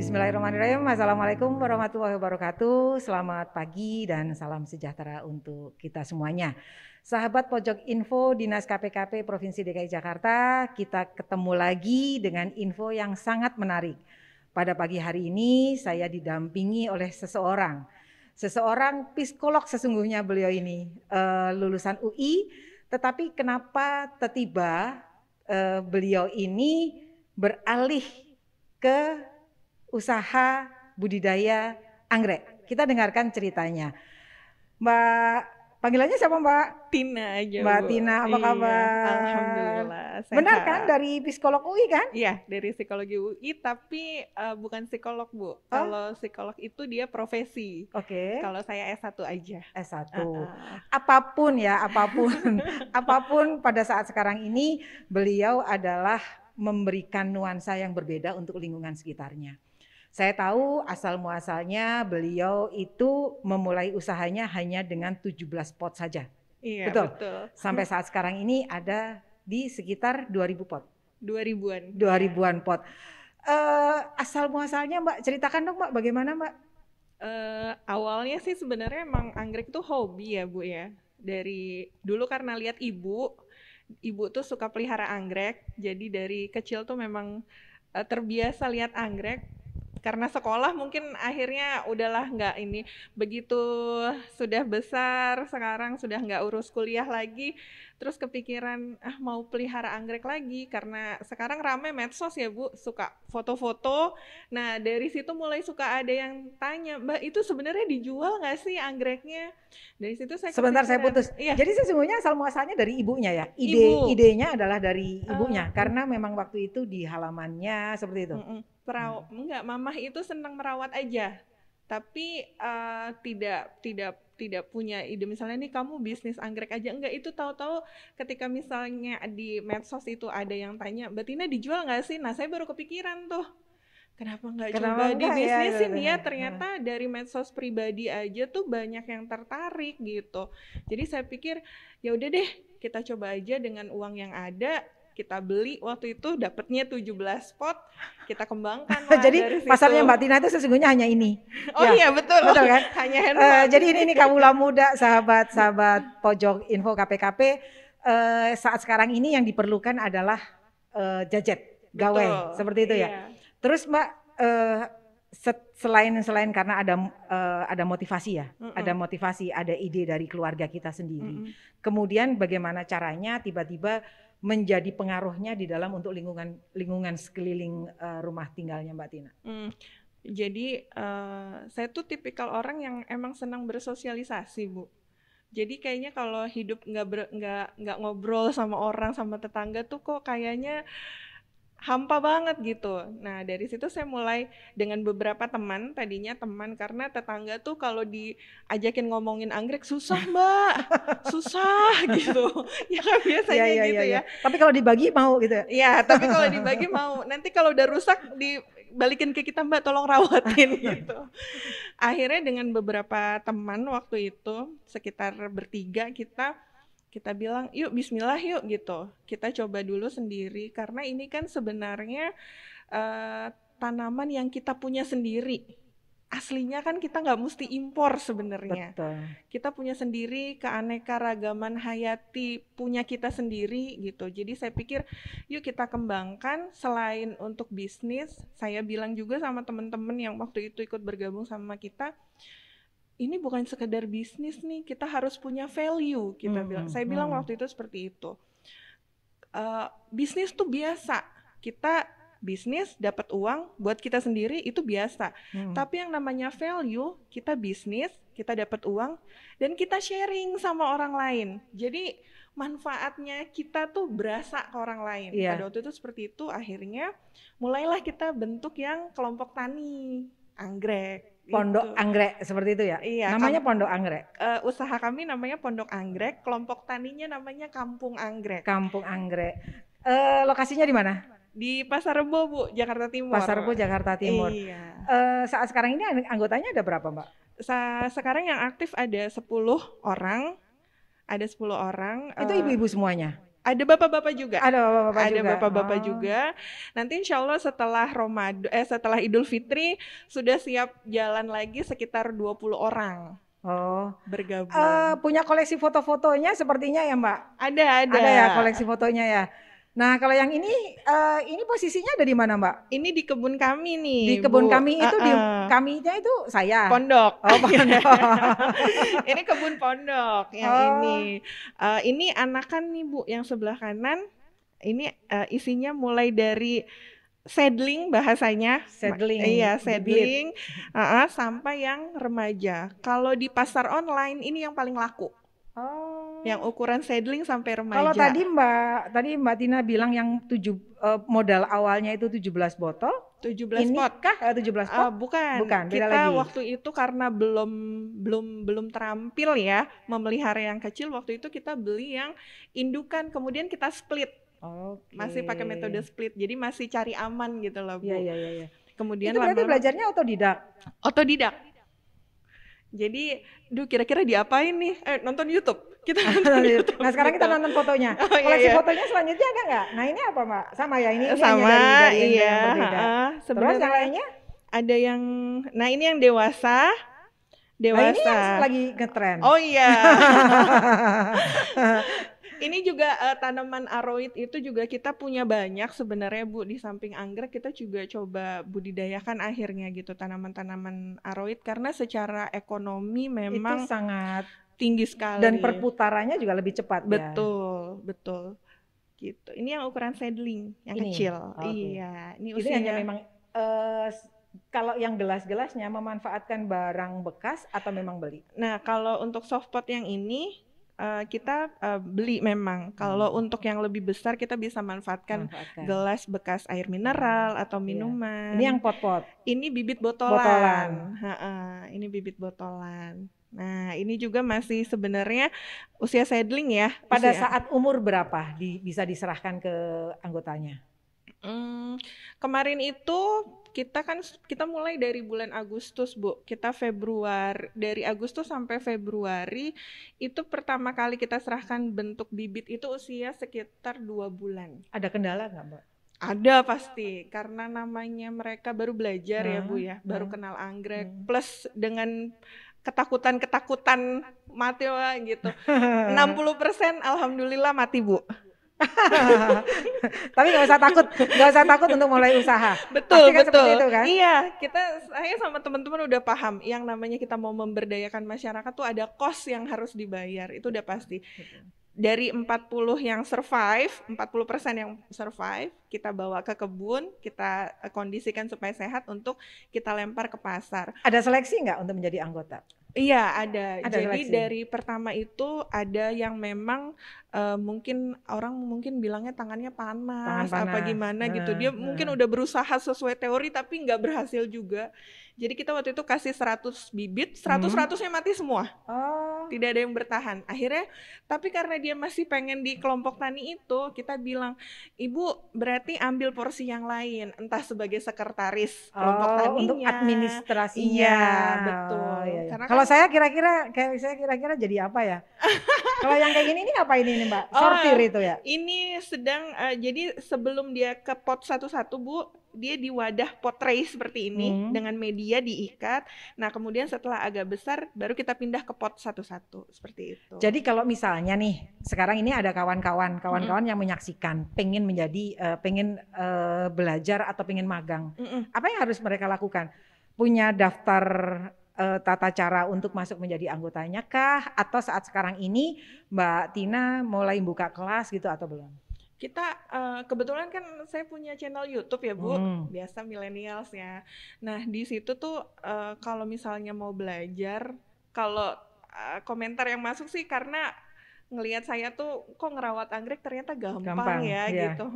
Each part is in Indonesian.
Bismillahirrahmanirrahim. Assalamualaikum warahmatullahi wabarakatuh. Selamat pagi dan salam sejahtera untuk kita semuanya. Sahabat Pojok Info Dinas KPKP Provinsi DKI Jakarta, kita ketemu lagi dengan info yang sangat menarik. Pada pagi hari ini saya didampingi oleh seseorang, seseorang psikolog sesungguhnya beliau ini, eh, lulusan UI, tetapi kenapa tiba eh, beliau ini beralih ke usaha budidaya anggrek. Kita dengarkan ceritanya. Mbak Panggilannya siapa Mbak? Tina aja. Mbak Bu. Tina, apa iya, kabar? Alhamdulillah. Sehat. Benar kan dari psikolog UI kan? Iya, dari psikologi UI tapi uh, bukan psikolog, Bu. Oh? Kalau psikolog itu dia profesi. Oke. Okay. Kalau saya S1 aja. S1. Uh -uh. Apapun ya, apapun. apapun pada saat sekarang ini beliau adalah memberikan nuansa yang berbeda untuk lingkungan sekitarnya. Saya tahu asal muasalnya beliau itu memulai usahanya hanya dengan 17 pot saja. Iya, betul. betul. Sampai saat sekarang ini ada di sekitar 2000 pot. 2000-an. 2000-an pot. Uh, asal muasalnya Mbak, ceritakan dong Mbak bagaimana Mbak? Uh, awalnya sih sebenarnya emang anggrek tuh hobi ya Bu ya. Dari dulu karena lihat ibu, ibu tuh suka pelihara anggrek, jadi dari kecil tuh memang eh, terbiasa lihat anggrek karena sekolah mungkin akhirnya udahlah nggak ini begitu sudah besar sekarang sudah nggak urus kuliah lagi terus kepikiran ah mau pelihara anggrek lagi karena sekarang rame medsos ya Bu suka foto-foto nah dari situ mulai suka ada yang tanya Mbak itu sebenarnya dijual nggak sih anggreknya dari situ saya sebentar saya putus iya. jadi sesungguhnya asal muasalnya dari ibunya ya ide Ibu. idenya adalah dari ibunya uh. karena memang waktu itu di halamannya seperti itu Perawat uh -uh. hmm. enggak mamah itu senang merawat aja tapi uh, tidak tidak tidak punya ide misalnya nih kamu bisnis anggrek aja enggak itu tahu-tahu ketika misalnya di medsos itu ada yang tanya betina dijual nggak sih nah saya baru kepikiran tuh kenapa nggak coba iya, di bisnisin ya, ya ternyata ya. dari medsos pribadi aja tuh banyak yang tertarik gitu jadi saya pikir ya udah deh kita coba aja dengan uang yang ada kita beli waktu itu dapatnya 17 pot kita kembangkan lah jadi pasarnya Mbak Tina itu sesungguhnya hanya ini oh ya. iya betul betul kan hanya uh, jadi ini ini kabula muda sahabat-sahabat pojok info KPKP uh, eh, saat sekarang ini yang diperlukan adalah uh, jajet gawe, seperti itu ya. iya. ya terus Mbak uh, selain selain karena ada uh, ada motivasi ya, mm -mm. ada motivasi, ada ide dari keluarga kita sendiri. Mm -mm. Kemudian bagaimana caranya tiba-tiba menjadi pengaruhnya di dalam untuk lingkungan lingkungan sekeliling uh, rumah tinggalnya Mbak Tina. Hmm. Jadi uh, saya tuh tipikal orang yang emang senang bersosialisasi, Bu. Jadi kayaknya kalau hidup nggak nggak nggak ngobrol sama orang sama tetangga tuh kok kayaknya hampa banget gitu. Nah, dari situ saya mulai dengan beberapa teman, tadinya teman karena tetangga tuh kalau diajakin ngomongin anggrek susah, Mbak. susah gitu. ya kan biasanya iya, iya, gitu iya, ya, ya, gitu ya, ya. ya. Tapi kalau dibagi mau gitu ya. Iya, tapi kalau dibagi mau. Nanti kalau udah rusak dibalikin balikin ke kita mbak tolong rawatin gitu akhirnya dengan beberapa teman waktu itu sekitar bertiga kita kita bilang yuk bismillah yuk gitu. Kita coba dulu sendiri karena ini kan sebenarnya uh, tanaman yang kita punya sendiri. Aslinya kan kita nggak mesti impor sebenarnya. Kita punya sendiri keanekaragaman hayati punya kita sendiri gitu. Jadi saya pikir yuk kita kembangkan selain untuk bisnis, saya bilang juga sama temen-temen yang waktu itu ikut bergabung sama kita, ini bukan sekedar bisnis nih kita harus punya value kita hmm, bilang hmm, saya bilang hmm. waktu itu seperti itu uh, bisnis tuh biasa kita bisnis dapat uang buat kita sendiri itu biasa hmm. tapi yang namanya value kita bisnis kita dapat uang dan kita sharing sama orang lain jadi manfaatnya kita tuh berasa ke orang lain yeah. pada waktu itu seperti itu akhirnya mulailah kita bentuk yang kelompok tani anggrek Pondok itu. Anggrek seperti itu ya. Iya. Namanya Pondok Anggrek. Uh, usaha kami namanya Pondok Anggrek, kelompok taninya namanya Kampung Anggrek. Kampung Anggrek. Uh, lokasinya di mana? Di Pasar Rebo, Bu, Jakarta Timur. Pasar Rebo, Jakarta Timur. Iya. Uh, saat sekarang ini anggotanya ada berapa, Mbak? Sa sekarang yang aktif ada 10 orang. Ada 10 orang. Itu ibu-ibu uh, semuanya? ada bapak-bapak juga. Ada bapak-bapak juga. Ada bapak-bapak oh. juga. Nanti insya Allah setelah Romad eh setelah Idul Fitri sudah siap jalan lagi sekitar 20 orang. Oh, bergabung. Uh, punya koleksi foto-fotonya sepertinya ya, Mbak? Ada, ada. Ada ya koleksi fotonya ya. Nah, kalau yang ini uh, ini posisinya ada di mana, Mbak? Ini di kebun kami nih. Di kebun Bu. kami itu uh, uh. di kaminya itu saya. Pondok. Oh, pondok. ini kebun pondok yang oh. ini. Uh, ini anakan nih, Bu, yang sebelah kanan. Ini uh, isinya mulai dari sedling bahasanya. Sedling. Iya, sedling uh, uh, sampai yang remaja. Kalau di pasar online ini yang paling laku. Oh yang ukuran seedling sampai remaja. Kalau tadi Mbak, tadi Mbak Tina bilang yang tujuh uh, modal awalnya itu 17 botol. 17 ini eh, eh, pot kah? Uh, 17 pot? Uh, bukan. bukan beda Kita lagi. waktu itu karena belum belum belum terampil ya memelihara yang kecil, waktu itu kita beli yang indukan kemudian kita split. Okay. Masih pakai metode split. Jadi masih cari aman gitu loh, Bu. Iya, iya, iya, Kemudian Itu berarti belajarnya otodidak. Otodidak. Jadi, duh kira-kira diapain nih? Eh, nonton YouTube kita nonton iya. nah sekarang kita gitu. nonton fotonya oh, iya, koleksi iya. fotonya selanjutnya ada nggak nah ini apa mbak sama ya ini, ini sama dari, dari iya yang berbeda. Uh, terus yang lainnya ada yang nah ini yang dewasa dewasa nah, ini yang lagi ngetren oh iya ini juga uh, tanaman aroid itu juga kita punya banyak sebenarnya Bu di samping anggrek kita juga coba budidayakan akhirnya gitu tanaman-tanaman aroid karena secara ekonomi memang itu sangat tinggi sekali. Dan perputarannya juga lebih cepat. Ya. Betul, ya? betul. Gitu. Ini yang ukuran sedling yang ini. kecil. Oh, okay. Iya. Ini usianya ini hanya memang uh, kalau yang gelas-gelasnya memanfaatkan barang bekas atau memang beli? Nah, kalau untuk soft pot yang ini uh, kita uh, beli memang. Kalau hmm. untuk yang lebih besar kita bisa manfaatkan, manfaatkan. gelas bekas air mineral hmm. atau iya. minuman. Ini yang pot-pot. Ini bibit botolan. botolan. Ha -ha, ini bibit botolan. Nah, ini juga masih sebenarnya usia sedling ya. Pada usia. saat umur berapa di, bisa diserahkan ke anggotanya? Hmm, kemarin itu kita kan kita mulai dari bulan Agustus Bu. Kita Februari dari Agustus sampai Februari itu pertama kali kita serahkan bentuk bibit itu usia sekitar dua bulan. Ada kendala nggak Mbak? Ada pasti karena namanya mereka baru belajar hmm, ya nah, Bu ya, baru hmm, kenal anggrek hmm. plus dengan ketakutan-ketakutan mati wah gitu. 60% alhamdulillah mati, Bu. Tapi nggak usah takut, nggak usah takut untuk mulai usaha. Betul, kan betul. Itu, kan? Iya, kita saya sama teman-teman udah paham. Yang namanya kita mau memberdayakan masyarakat tuh ada kos yang harus dibayar, itu udah pasti dari 40 yang survive, 40% yang survive, kita bawa ke kebun, kita eh, kondisikan supaya sehat untuk kita lempar ke pasar. Ada seleksi nggak untuk menjadi anggota? Iya ada. ada Jadi dari pertama itu ada yang memang uh, mungkin orang mungkin bilangnya tangannya panas, Tangan panas. apa gimana hmm, gitu. Dia hmm. mungkin udah berusaha sesuai teori tapi nggak berhasil juga. Jadi kita waktu itu kasih 100 bibit, 100 100-nya hmm. mati semua. Oh. Tidak ada yang bertahan. Akhirnya tapi karena dia masih pengen di kelompok tani itu, kita bilang, "Ibu, berarti ambil porsi yang lain, entah sebagai sekretaris kelompok oh, taninya." untuk administrasinya. Iya, oh, betul. Oh, iya, iya. Karena kalau saya kira-kira kayak saya kira-kira jadi apa ya? Kalau yang kayak gini ini apa ini nih Mbak? Oh, Sortir oh, itu ya? Ini sedang uh, jadi sebelum dia ke pot satu-satu Bu, dia di wadah pot tray seperti ini hmm. dengan media diikat. Nah, kemudian setelah agak besar baru kita pindah ke pot satu-satu seperti itu. Jadi kalau misalnya nih sekarang ini ada kawan-kawan, kawan-kawan hmm. yang menyaksikan pengen menjadi uh, pengen uh, belajar atau pengen magang. Hmm. Apa yang harus mereka lakukan? Punya daftar uh, tata cara untuk masuk menjadi anggotanya kah atau saat sekarang ini Mbak Tina mulai buka kelas gitu atau belum? kita uh, kebetulan kan saya punya channel YouTube ya Bu, hmm. biasa millennials ya. Nah di situ tuh uh, kalau misalnya mau belajar, kalau uh, komentar yang masuk sih karena ngelihat saya tuh kok ngerawat anggrek ternyata gampang, gampang ya iya. gitu.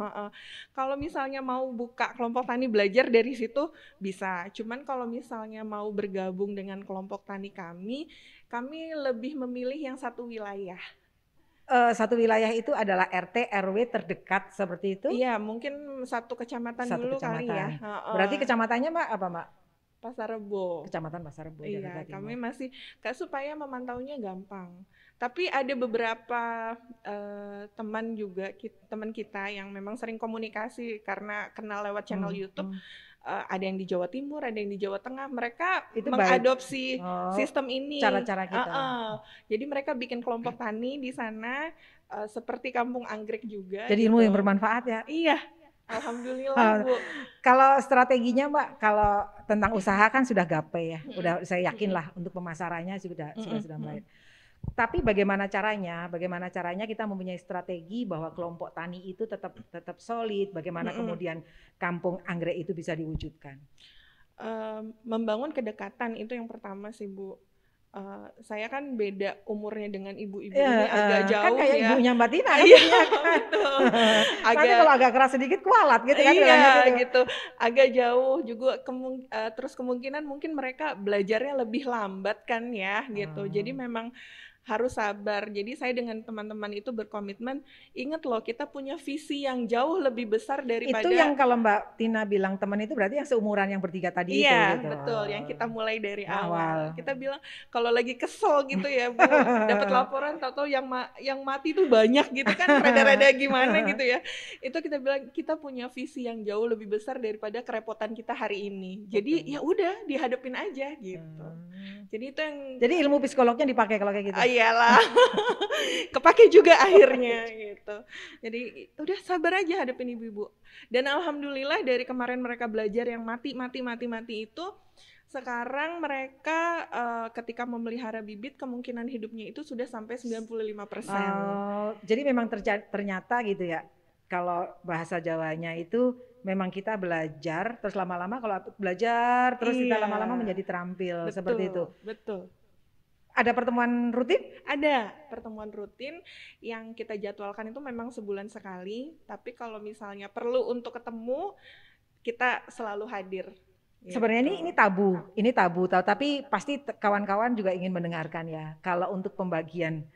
Kalau misalnya mau buka kelompok tani belajar dari situ bisa. Cuman kalau misalnya mau bergabung dengan kelompok tani kami, kami lebih memilih yang satu wilayah. Uh, satu wilayah itu adalah RT RW terdekat seperti itu? Iya, mungkin satu kecamatan satu dulu kecamatan. kali ya. Berarti kecamatannya Mbak apa, Mbak? Pasar Rebo. Kecamatan Pasar Rebo. Iya, kami masih supaya memantaunya gampang tapi ada beberapa uh, teman juga kita, teman kita yang memang sering komunikasi karena kenal lewat channel hmm, YouTube hmm. Uh, ada yang di Jawa Timur ada yang di Jawa Tengah mereka itu mengadopsi oh, sistem ini cara-cara kita uh -uh. jadi mereka bikin kelompok tani di sana uh, seperti kampung anggrek juga jadi gitu. ilmu yang bermanfaat ya iya Alhamdulillah oh, Bu. kalau strateginya Mbak, kalau tentang usaha kan sudah gape ya, udah saya yakin lah untuk pemasarannya sudah sudah sudah baik. Mm -hmm. Tapi bagaimana caranya? Bagaimana caranya kita mempunyai strategi bahwa kelompok tani itu tetap tetap solid. Bagaimana mm -hmm. kemudian kampung anggrek itu bisa diwujudkan? Uh, membangun kedekatan itu yang pertama sih Bu. Uh, saya kan beda umurnya dengan ibu-ibu yeah, ini agak uh, jauh kan kayak ya. ibunya Mbak Tina iya, kan? betul. agak, kalau agak keras sedikit kualat gitu kan? Iya gitu. gitu. Agak jauh juga kemung, uh, terus kemungkinan mungkin mereka belajarnya lebih lambat kan ya gitu. Hmm. Jadi memang harus sabar. Jadi saya dengan teman-teman itu berkomitmen, ingat loh kita punya visi yang jauh lebih besar daripada Itu yang kalau Mbak Tina bilang teman itu berarti yang seumuran yang bertiga tadi iya, itu Iya, gitu. betul, yang kita mulai dari awal. awal. Kita bilang kalau lagi kesel gitu ya, Bu, dapat laporan tahu-tahu yang ma yang mati itu banyak gitu kan rada-rada gimana gitu ya. Itu kita bilang kita punya visi yang jauh lebih besar daripada kerepotan kita hari ini. Jadi ya udah dihadapin aja gitu. Hmm. Jadi itu yang Jadi ilmu psikolognya dipakai kalau kayak gitu. Uh, iyalah kepake juga akhirnya gitu jadi udah sabar aja hadapin ibu-ibu dan alhamdulillah dari kemarin mereka belajar yang mati mati mati mati itu sekarang mereka uh, ketika memelihara bibit kemungkinan hidupnya itu sudah sampai 95%. persen oh, jadi memang ternyata gitu ya. Kalau bahasa Jawanya itu memang kita belajar terus lama-lama kalau belajar terus iya. kita lama-lama menjadi terampil betul, seperti itu. Betul ada pertemuan rutin? Ada pertemuan rutin yang kita jadwalkan itu memang sebulan sekali. Tapi kalau misalnya perlu untuk ketemu, kita selalu hadir. Sebenarnya ini ini gitu. tabu, ini tabu. Tapi pasti kawan-kawan juga ingin mendengarkan ya. Kalau untuk pembagian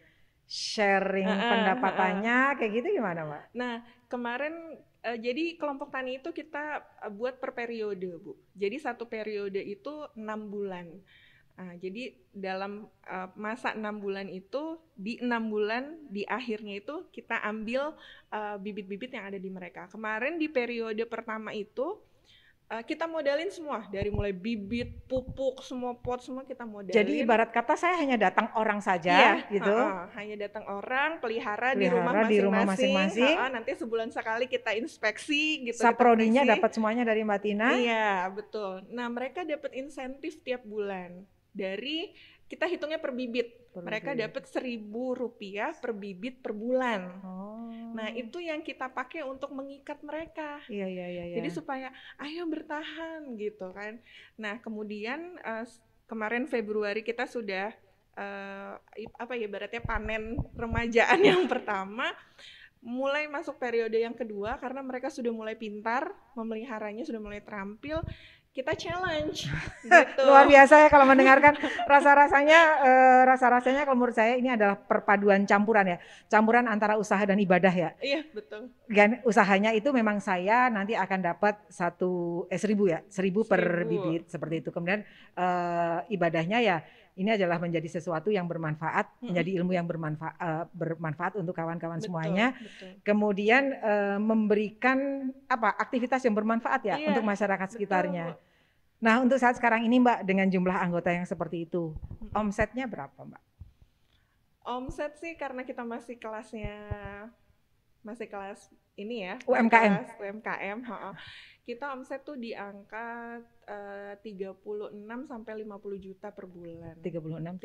sharing uh, uh, pendapatannya uh, uh. kayak gitu gimana, Mbak? Nah kemarin Uh, jadi kelompok tani itu kita eh, buat per periode, Bu. Jadi satu periode itu enam bulan. Nah, jadi dalam uh, masa enam bulan itu di enam bulan di akhirnya itu kita ambil ah, bibit-bibit uh, yang ada di mereka. Kemarin di periode pertama itu uh, kita modalin semua dari mulai bibit, pupuk, semua pot semua kita modalin. Jadi ibarat kata saya hanya datang orang saja iya, gitu. Uh, uh, hanya datang orang, pelihara, pelihara di rumah masing-masing. Uh, uh, nanti sebulan sekali kita inspeksi gitu. Saprodinya dapat semuanya dari Mbak Tina. Iya, betul. Nah, mereka dapat insentif tiap bulan dari kita hitungnya per bibit. Per Mereka dapat seribu rupiah per bibit per bulan. Oh. Nah itu yang kita pakai untuk mengikat mereka. Iya iya iya. iya. Jadi supaya ayo bertahan gitu kan. Nah kemudian uh, kemarin Februari kita sudah uh, apa ya baratnya panen remajaan yang pertama mulai masuk periode yang kedua karena mereka sudah mulai pintar memeliharanya sudah mulai terampil kita challenge. Gitu. Luar biasa ya kalau mendengarkan rasa-rasanya, uh, rasa-rasanya kalau menurut saya ini adalah perpaduan campuran ya, campuran antara usaha dan ibadah ya. Iya betul. Dan usahanya itu memang saya nanti akan dapat satu eh seribu ya, seribu, seribu. per bibit seperti itu. Kemudian uh, ibadahnya ya ini adalah menjadi sesuatu yang bermanfaat, hmm. menjadi ilmu yang bermanfaat, uh, bermanfaat untuk kawan-kawan semuanya. Betul. Kemudian uh, memberikan apa aktivitas yang bermanfaat ya iya, untuk masyarakat sekitarnya. Betul. Nah untuk saat sekarang ini Mbak dengan jumlah anggota yang seperti itu, hmm. omsetnya berapa Mbak? Omset sih karena kita masih kelasnya masih kelas ini ya UMKM kelas UMKM kita omset tuh di angka eh, puluh enam sampai lima puluh juta per bulan. Tiga puluh enam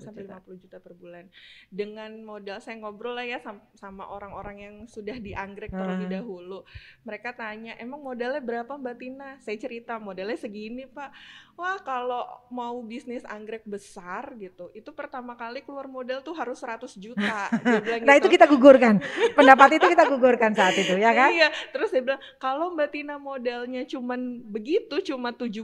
sampai lima puluh juta per bulan. Dengan modal saya ngobrol lah ya sama orang-orang yang sudah di anggrek terlebih hmm. dahulu. Mereka tanya, "Emang modalnya berapa Mbak Tina?" Saya cerita, "Modalnya segini, Pak." Wah, kalau mau bisnis anggrek besar gitu, itu pertama kali keluar modal tuh harus seratus juta. nah, itu gitu. kita gugurkan. Pendapat itu kita gugurkan saat itu, ya kan? Iya, terus dia bilang, "Kalau Mbak Tina mau modalnya cuman begitu cuma 17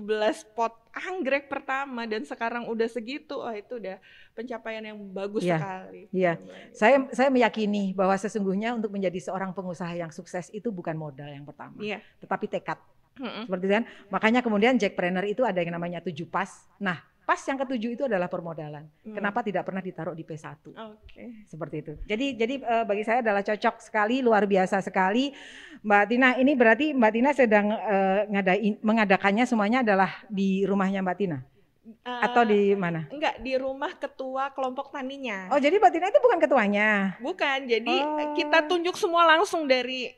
pot anggrek pertama dan sekarang udah segitu oh itu udah pencapaian yang bagus ya, sekali. Iya. Iya, iya. Saya saya meyakini bahwa sesungguhnya untuk menjadi seorang pengusaha yang sukses itu bukan modal yang pertama, ya. tetapi tekad. Mm -hmm. Seperti kan, makanya kemudian Jack Jackpreneur itu ada yang namanya tujuh pas. Nah, Pas yang ketujuh itu adalah permodalan. Hmm. Kenapa tidak pernah ditaruh di P1? Oke. Okay. Seperti itu. Jadi jadi uh, bagi saya adalah cocok sekali, luar biasa sekali. Mbak Tina, ini berarti Mbak Tina sedang uh, ngadain, mengadakannya semuanya adalah di rumahnya Mbak Tina? uh, atau di mana? Enggak, di rumah ketua kelompok taninya. Oh, jadi Mbak Tina itu bukan ketuanya? Bukan, jadi oh. kita tunjuk semua langsung dari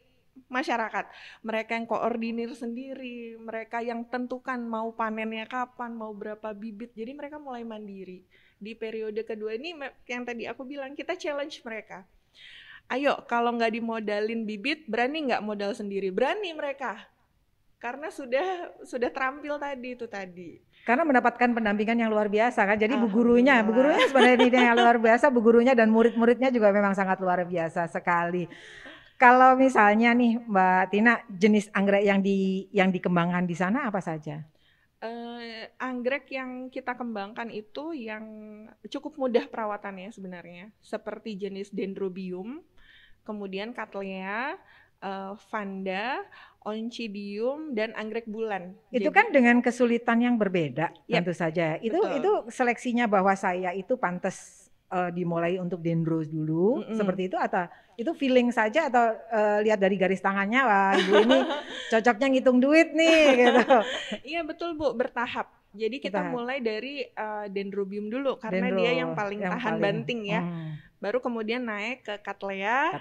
masyarakat. Mereka yang koordinir sendiri, mereka yang tentukan mau panennya kapan, mau berapa bibit. Jadi mereka mulai mandiri. Di periode kedua ini yang tadi aku bilang, kita challenge mereka. Ayo, kalau nggak dimodalin bibit, berani nggak modal sendiri? Berani mereka. Karena sudah sudah terampil tadi itu tadi. Karena mendapatkan pendampingan yang luar biasa kan. Jadi bu gurunya, bu gurunya sebenarnya yang luar biasa, bu gurunya dan murid-muridnya juga memang sangat luar biasa sekali. Kalau misalnya nih Mbak Tina jenis anggrek yang di yang dikembangkan di sana apa saja? Uh, anggrek yang kita kembangkan itu yang cukup mudah perawatannya sebenarnya, seperti jenis dendrobium, kemudian katlea, uh, eh, vanda, oncidium dan anggrek bulan. Itu Jadi, kan dengan kesulitan yang berbeda yep, iya, tentu saja. Ya. Itu betul. itu seleksinya bahwa saya itu pantas uh, dimulai untuk dendros dulu mm -hmm. seperti itu atau itu feeling saja atau uh, lihat dari garis tangannya wah ibu ini cocoknya ngitung duit nih gitu. Iya betul Bu, bertahap. Jadi kita bertahap. mulai dari uh, dendrobium dulu karena Dendro, dia yang paling yang tahan paling, banting ya. Hmm. Baru kemudian naik ke katlea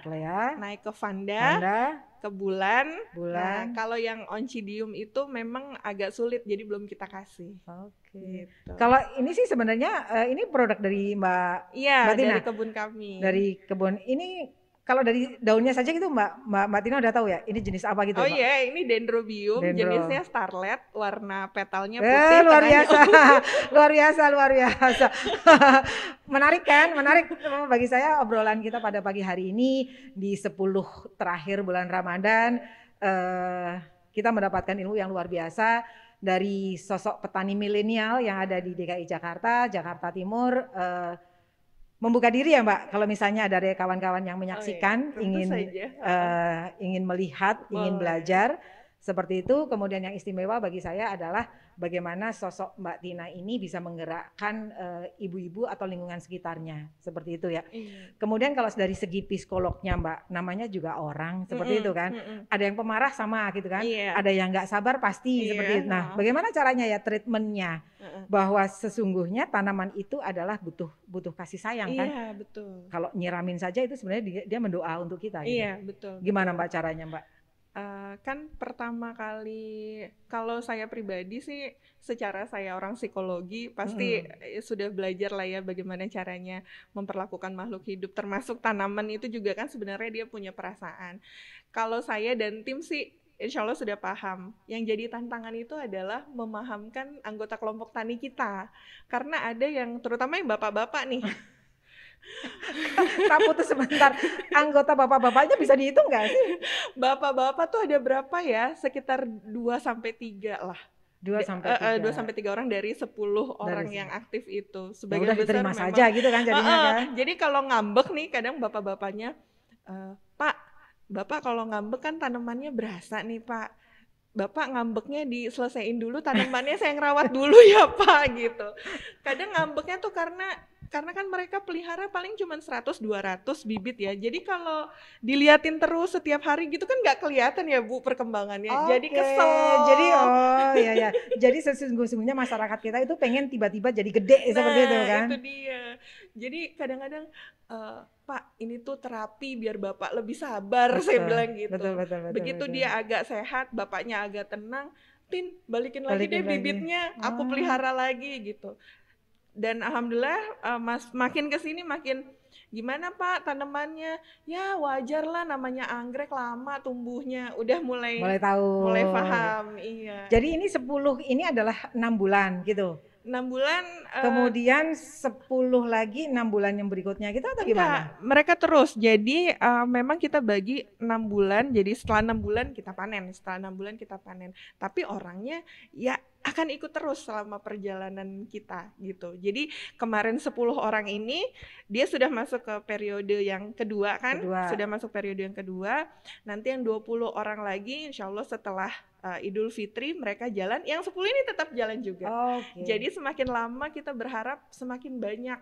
naik ke Vanda, Vanda ke bulan. Nah, bulan. Nah, kalau yang oncidium itu memang agak sulit, jadi belum kita kasih. Oke. Gitu. Kalau ini sih sebenarnya uh, ini produk dari Mbak. Iya. Dari kebun kami. Dari kebun ini kalau dari daunnya saja gitu Mbak Mbak, Mbak Tina udah tahu ya ini jenis apa gitu. Oh ya, iya, yeah, ini dendrobium, Dendro. jenisnya starlet, warna petalnya eh, putih. Eh, luar biasa. luar biasa, luar biasa. menarik kan? Menarik bagi saya obrolan kita pada pagi hari ini di 10 terakhir bulan Ramadan eh, kita mendapatkan ilmu yang luar biasa dari sosok petani milenial yang ada di DKI Jakarta, Jakarta Timur eh, membuka diri ya Mbak. Kalau misalnya ada kawan-kawan yang menyaksikan oh, iya. ingin Uh, ingin melihat, Boleh. ingin belajar seperti itu, kemudian yang istimewa bagi saya adalah bagaimana sosok Mbak Tina ini bisa menggerakkan eh, ibu-ibu uh, atau lingkungan sekitarnya. Seperti itu ya. Mm. Kemudian kalau dari segi psikolognya Mbak, namanya juga orang, seperti mm -mm, itu kan. Mm -mm. Ada yang pemarah sama gitu kan. Yeah. Ada yang nggak sabar pasti yeah, seperti itu. Nah, bagaimana caranya ya treatmentnya? Mm -mm. Bahwa sesungguhnya tanaman itu adalah butuh butuh kasih sayang kan. Iya, betul. Kalau nyiramin saja itu sebenarnya dia, dia mendoa untuk kita gitu. Iya, yeah, betul. Gimana Mbak caranya Mbak? kan pertama kali kalau saya pribadi sih secara saya orang psikologi pasti hmm. sudah belajar lah ya bagaimana caranya memperlakukan makhluk hidup termasuk tanaman itu juga kan sebenarnya dia punya perasaan. Kalau saya dan tim sih insya Allah sudah paham. Yang jadi tantangan itu adalah memahamkan anggota kelompok tani kita. Karena ada yang, terutama yang bapak-bapak nih. tak putus sebentar. Anggota bapak-bapaknya bisa dihitung nggak sih? Bapak-bapak tuh ada berapa ya? Sekitar 2 sampai 3 lah. 2 sampai 3. Uh, 2 sampai 3 orang dari 10 orang dari yang aktif itu. Sebagai ya besar memang, saja gitu kan jadinya uh, uh, kan. Jadi kalau ngambek nih kadang bapak-bapaknya uh, Pak, Bapak kalau ngambek kan tanamannya berasa nih, Pak. Bapak ngambeknya diselesaikan dulu tanamannya saya ngerawat dulu ya Pak gitu. Kadang ngambeknya tuh karena karena kan mereka pelihara paling cuma 100 200 bibit ya. Jadi kalau diliatin terus setiap hari gitu kan nggak kelihatan ya Bu perkembangannya. Okay. Jadi kesel. Jadi oh ya ya. Jadi sesungguhnya masyarakat kita itu pengen tiba-tiba jadi gede nah, seperti itu nah, kan. itu dia jadi kadang-kadang uh, Pak ini tuh terapi biar Bapak lebih sabar betul, saya bilang gitu betul, betul, betul, begitu betul. dia agak sehat Bapaknya agak tenang Tin balikin, balikin lagi deh lagi. bibitnya ah. aku pelihara lagi gitu dan alhamdulillah uh, mas makin kesini makin gimana pak tanamannya ya wajar lah namanya anggrek lama tumbuhnya udah mulai mulai tahu mulai paham iya jadi ini sepuluh, ini adalah enam bulan gitu enam bulan eh, kemudian sepuluh lagi enam bulan yang berikutnya gitu atau gimana? Enggak, mereka terus jadi uh, memang kita bagi enam bulan jadi setelah enam bulan kita panen setelah enam bulan kita panen tapi orangnya ya akan ikut terus selama perjalanan kita gitu. Jadi kemarin 10 orang ini dia sudah masuk ke periode yang kedua kan? Kedua. Sudah masuk periode yang kedua. Nanti yang 20 orang lagi insya Allah setelah uh, Idul Fitri mereka jalan, yang 10 ini tetap jalan juga. okay. Jadi semakin lama kita berharap semakin banyak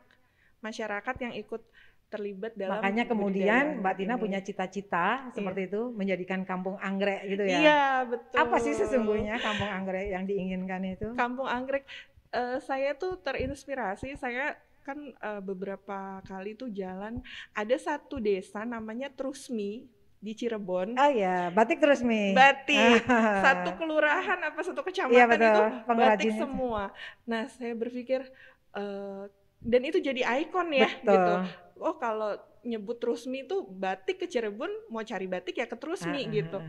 masyarakat yang ikut terlibat dalam makanya kemudian Mbak Tina ini. punya cita-cita iya. seperti iya. itu menjadikan kampung anggrek gitu ya iya betul apa sih sesungguhnya kampung anggrek yang diinginkan itu kampung anggrek uh, saya tuh terinspirasi saya kan uh, beberapa kali tuh jalan ada satu desa namanya Trusmi di Cirebon. Oh iya, batik terus nih. Batik. satu kelurahan apa satu kecamatan iya, betul. itu batik semua. Nah, saya berpikir uh, dan itu jadi ikon ya betul. gitu. Oh, kalau nyebut Rusmi itu batik ke Cirebon, mau cari batik ya ke Rusmi uh, gitu. Ah,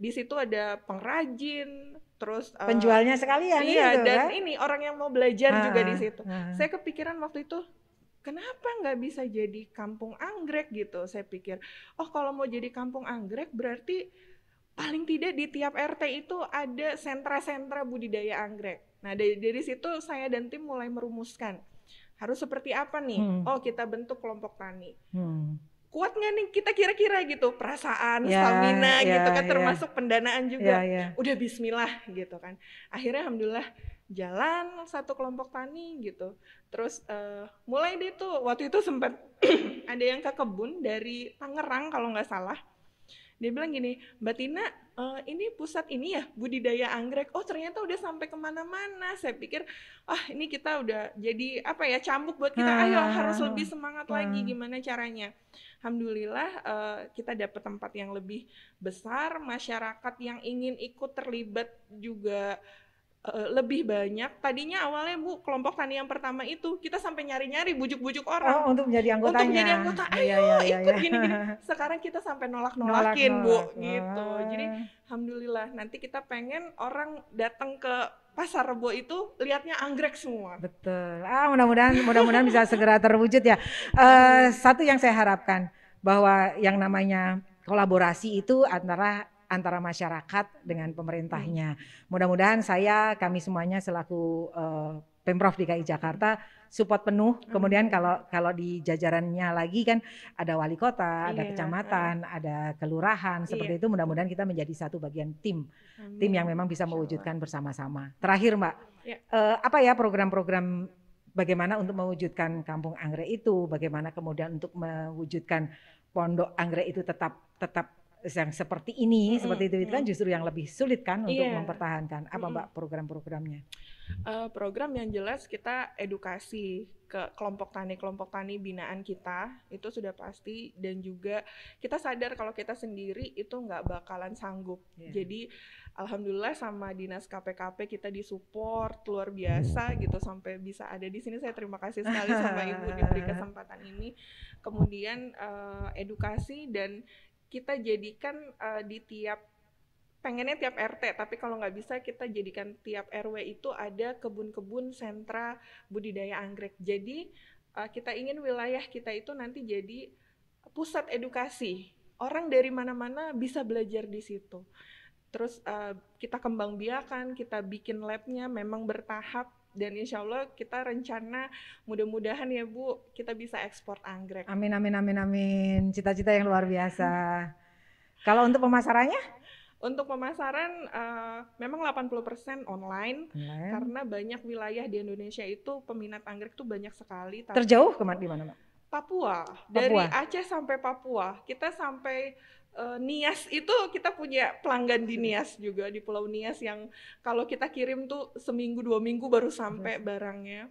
di situ ada pengrajin, terus eh, penjualnya sekalian iya, gitu, dan kan? ini orang yang mau belajar uh, juga di situ. Uh, saya kepikiran waktu itu kenapa nggak bisa jadi kampung anggrek gitu saya pikir oh kalau mau jadi kampung anggrek berarti paling tidak di tiap RT itu ada sentra-sentra budidaya anggrek nah dari, dari situ saya dan tim mulai merumuskan harus seperti apa nih hmm. oh kita bentuk kelompok tani hmm kuat nggak nih kita kira-kira gitu perasaan yeah, stamina yeah, gitu kan ya. termasuk yeah. pendanaan juga yeah, yeah. udah Bismillah gitu kan akhirnya alhamdulillah jalan satu kelompok tani gitu. Terus uh, mulai deh tuh waktu itu sempat ada yang ke kebun dari Tangerang kalau nggak salah. Dia bilang gini, Mbak Tina, uh, ini pusat ini ya budidaya anggrek. Oh ternyata udah sampai kemana-mana. Saya pikir, ah ini kita udah jadi apa ya cambuk buat kita. Ayo ah. harus lebih semangat lagi. Hmm. Gimana caranya? Alhamdulillah uh, kita dapat tempat yang lebih besar. Masyarakat yang ingin ikut terlibat juga Eh, lebih banyak. Tadinya awalnya Bu kelompok tani yang pertama itu kita sampai nyari-nyari bujuk-bujuk orang oh, untuk menjadi anggotanya. Untuk menjadi anggota, iya, ayo ya, ya, ya, ikut iya. gini-gini. Ya. Sekarang kita sampai nolak-nolakin nolak, Bu ah. gitu. Jadi alhamdulillah nanti kita pengen orang datang ke pasar rebo itu lihatnya anggrek semua. Betul. Ah mudah-mudahan mudah-mudahan bisa segera terwujud ya. Uh, satu yang saya harapkan bahwa yang namanya kolaborasi itu antara antara masyarakat dengan pemerintahnya. Hmm. Mudah-mudahan saya kami semuanya selaku uh, Pemprov DKI Jakarta support penuh. Hmm. Kemudian kalau kalau di jajarannya lagi kan ada wali kota, ada iya, kecamatan, eh. ada kelurahan, iya. seperti yeah. itu mudah-mudahan kita menjadi satu bagian tim. Amin. Tim yang memang bisa mewujudkan bersama-sama. Terakhir Mbak, yeah. Iya. uh, apa ya program-program bagaimana untuk mewujudkan kampung anggrek itu, bagaimana kemudian untuk mewujudkan pondok anggrek itu tetap tetap yang seperti ini, mm -hmm. seperti itu, itu kan justru yang lebih sulit kan untuk yeah. mempertahankan. Apa mm -hmm. Mbak program-programnya? Uh, program yang jelas kita edukasi ke kelompok tani kelompok tani binaan kita itu sudah pasti dan juga kita sadar kalau kita sendiri itu nggak bakalan sanggup yeah. jadi alhamdulillah sama dinas KPKP kita disupport luar biasa gitu sampai bisa ada di sini saya terima kasih sekali sama ibu diberi kesempatan ini kemudian uh, edukasi dan kita jadikan uh, di tiap pengennya tiap RT, tapi kalau nggak bisa kita jadikan tiap RW itu ada kebun-kebun sentra budidaya anggrek. Jadi uh, kita ingin wilayah kita itu nanti jadi pusat edukasi. Orang dari mana-mana bisa belajar di situ. Terus uh, kita kembang biakan, kita bikin labnya memang bertahap dan insya Allah kita rencana mudah-mudahan ya Bu kita bisa ekspor anggrek. Amin amin amin amin. Cita-cita yang luar biasa. Kalau untuk pemasarannya? Untuk pemasaran uh, memang 80% online, online karena banyak wilayah di Indonesia itu peminat anggrek itu banyak sekali. Terjauh kemana di mana, Mbak? Papua. Papua. Dari Aceh sampai Papua. Kita sampai uh, Nias itu kita punya pelanggan di Nias juga di Pulau Nias yang kalau kita kirim tuh seminggu dua minggu baru sampai barangnya.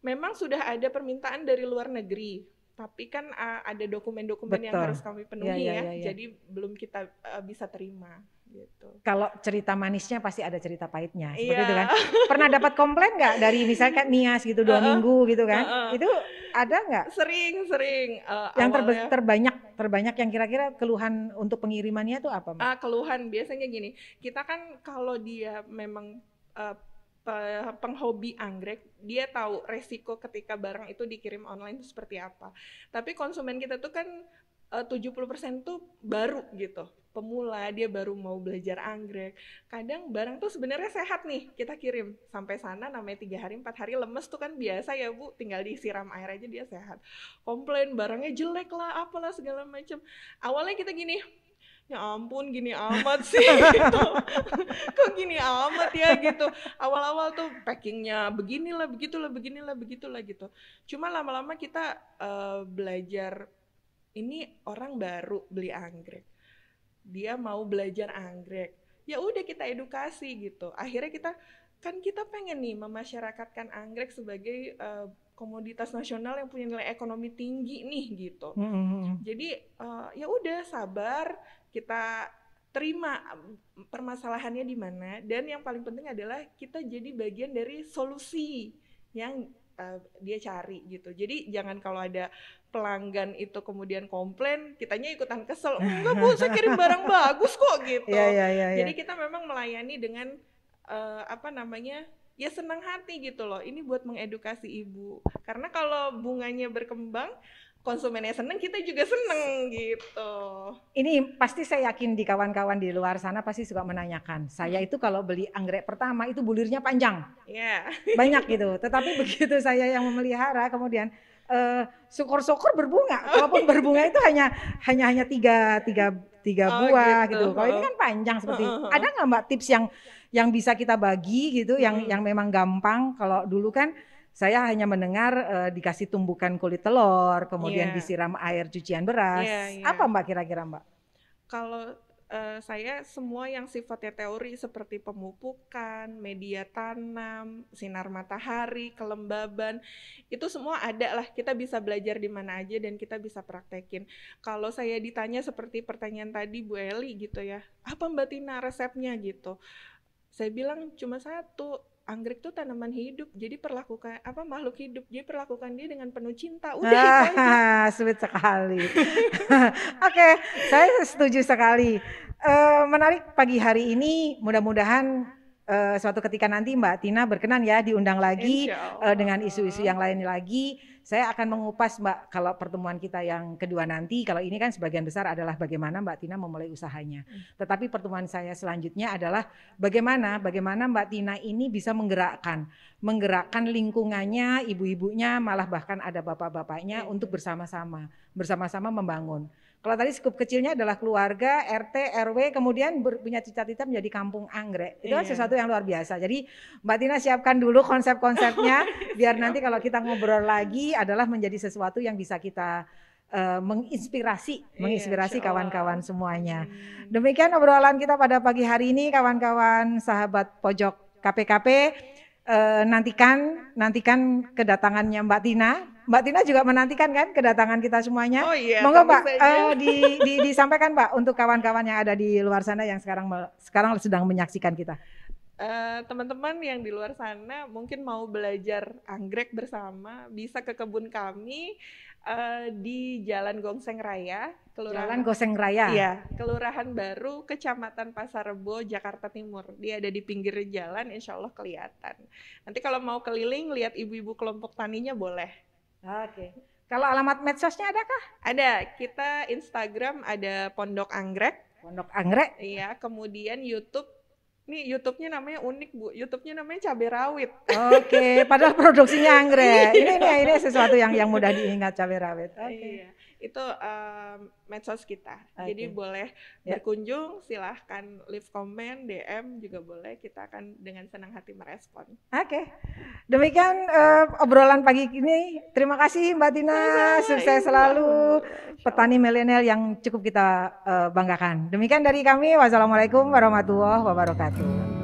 Memang sudah ada permintaan dari luar negeri, tapi kan uh, ada dokumen-dokumen yang harus kami penuhi iya, iya, ya, ya, ya, ya. Jadi belum kita uh, bisa terima. Gitu. Kalau cerita manisnya pasti ada cerita pahitnya, seperti iya. itu kan. Pernah dapat komplain nggak dari misalnya kayak nias gitu dua uh -uh. minggu gitu kan? Uh -uh. Itu ada nggak? Sering, sering. Uh, yang terbanyak, terbanyak yang kira-kira keluhan untuk pengirimannya tuh apa? Uh, keluhan biasanya gini, kita kan kalau dia memang uh, penghobi anggrek dia tahu resiko ketika barang itu dikirim online itu seperti apa. Tapi konsumen kita tuh kan Eh, uh, 70% tuh baru gitu pemula dia baru mau belajar anggrek kadang barang tuh sebenarnya sehat nih kita kirim sampai sana namanya tiga hari empat hari lemes tuh kan biasa ya bu tinggal disiram air aja dia sehat komplain barangnya jelek lah apalah segala macem awalnya kita gini ya ampun gini amat sih gitu. kok gini amat ya gitu awal-awal tuh packingnya beginilah begitulah beginilah begitulah gitu cuma lama-lama kita uh, belajar ini orang baru beli anggrek dia mau belajar anggrek ya udah kita edukasi gitu akhirnya kita kan kita pengen nih memasyarakatkan anggrek sebagai uh, komoditas nasional yang punya nilai ekonomi tinggi nih gitu mm-hmm. jadi uh, ya udah sabar kita terima mm, permasalahannya di mana dan yang paling penting adalah kita jadi bagian dari solusi yang Eh, dia cari gitu. Jadi jangan kalau ada pelanggan itu kemudian komplain, kitanya ikutan kesel. Enggak bu, saya kirim barang bagus kok gitu. Yeah, yeah, yeah, iya. Jadi kita memang melayani dengan uh, apa namanya ya senang hati gitu loh. Ini buat mengedukasi ibu. Karena kalau bunganya berkembang, konsumennya seneng kita juga seneng gitu. Ini pasti saya yakin di kawan-kawan di luar sana pasti suka menanyakan. Saya hmm. itu kalau beli anggrek pertama itu bulirnya panjang. Yeah. Banyak gitu. Tetapi begitu saya yang memelihara kemudian uh, eh, syukur-syukur berbunga. Walaupun berbunga itu hanya hanya hanya tiga tiga tiga oh, buah oh, gitu. gitu. Kalau ini kan panjang seperti. Uh-huh. Ada nggak mbak tips yang yang bisa kita bagi gitu, hmm. yang yang memang gampang. Kalau dulu kan saya hanya mendengar uh, dikasih tumbukan kulit telur, kemudian yeah. disiram air cucian beras. Yeah, yeah. Apa Mbak kira-kira Mbak? Kalau uh, saya semua yang sifatnya teori seperti pemupukan, media tanam, sinar matahari, kelembaban, itu semua ada lah. Kita bisa belajar di mana aja dan kita bisa praktekin. Kalau saya ditanya seperti pertanyaan tadi Bu Eli gitu ya, apa Mbak Tina resepnya gitu? Saya bilang cuma satu, anggrek tuh tanaman hidup jadi perlakukan apa makhluk hidup jadi perlakukan dia dengan penuh cinta udah ah, itu sweet sekali oke okay, saya setuju sekali uh, menarik pagi hari ini mudah-mudahan uh, suatu ketika nanti Mbak Tina berkenan ya diundang lagi uh, dengan isu-isu yang lain lagi saya akan mengupas Mbak kalau pertemuan kita yang kedua nanti, kalau ini kan sebagian besar adalah bagaimana Mbak Tina memulai usahanya. Hmm. Tetapi pertemuan saya selanjutnya adalah bagaimana bagaimana Mbak Tina ini bisa menggerakkan, menggerakkan lingkungannya, ibu-ibunya, malah bahkan ada bapak-bapaknya iya. untuk bersama-sama, bersama-sama membangun. Kalau tadi skup kecilnya adalah keluarga, RT, RW, kemudian ber, punya cita-cita menjadi kampung anggrek. Itu kan iya. sesuatu yang luar biasa. Jadi Mbak Tina siapkan dulu konsep-konsepnya, biar nanti kalau kita ngobrol lagi adalah menjadi sesuatu yang bisa kita uh, menginspirasi, iya, menginspirasi kawan-kawan semuanya. Demikian obrolan kita pada pagi hari ini, kawan-kawan sahabat pojok KPKP. Uh, eh, nantikan nantikan kedatangannya Mbak Tina Mbak Tina juga menantikan kan kedatangan kita semuanya. Oh iya. Monggo Pak uh, eh, di, di, disampaikan Pak untuk kawan-kawan yang ada di luar sana yang sekarang sekarang sedang menyaksikan kita. teman eh, teman-teman yang di luar sana mungkin mau belajar anggrek bersama bisa ke kebun kami uh, di Jalan Gongseng Raya, Kelurahan Jalan Gongseng Raya. Iya, Kelurahan Baru, Kecamatan Pasar Rebo, Jakarta Timur. Dia ada di pinggir jalan, insya Allah kelihatan. Nanti kalau mau keliling lihat ibu-ibu kelompok taninya boleh. Oke. Okay. Kalau alamat medsosnya adakah? Ada. Kita Instagram ada Pondok Anggrek. Pondok Anggrek. Iya. Kemudian YouTube nih YouTube-nya namanya unik bu, YouTube-nya namanya cabai rawit. Oke, okay, padahal produksinya anggrek. ini, ini ini sesuatu yang yang mudah diingat cabai rawit. Oke. Okay. Iya itu um, medsos kita. Okay. Jadi boleh yeah. berkunjung, silahkan leave comment, DM juga boleh. Kita akan dengan senang hati merespon. Oke, okay. demikian uh, obrolan pagi ini. Terima kasih Mbak Tina, iya, iya, sukses ibu. Iya. selalu petani milenial yang cukup kita uh, banggakan. Demikian dari kami. Wassalamualaikum warahmatullahi wabarakatuh.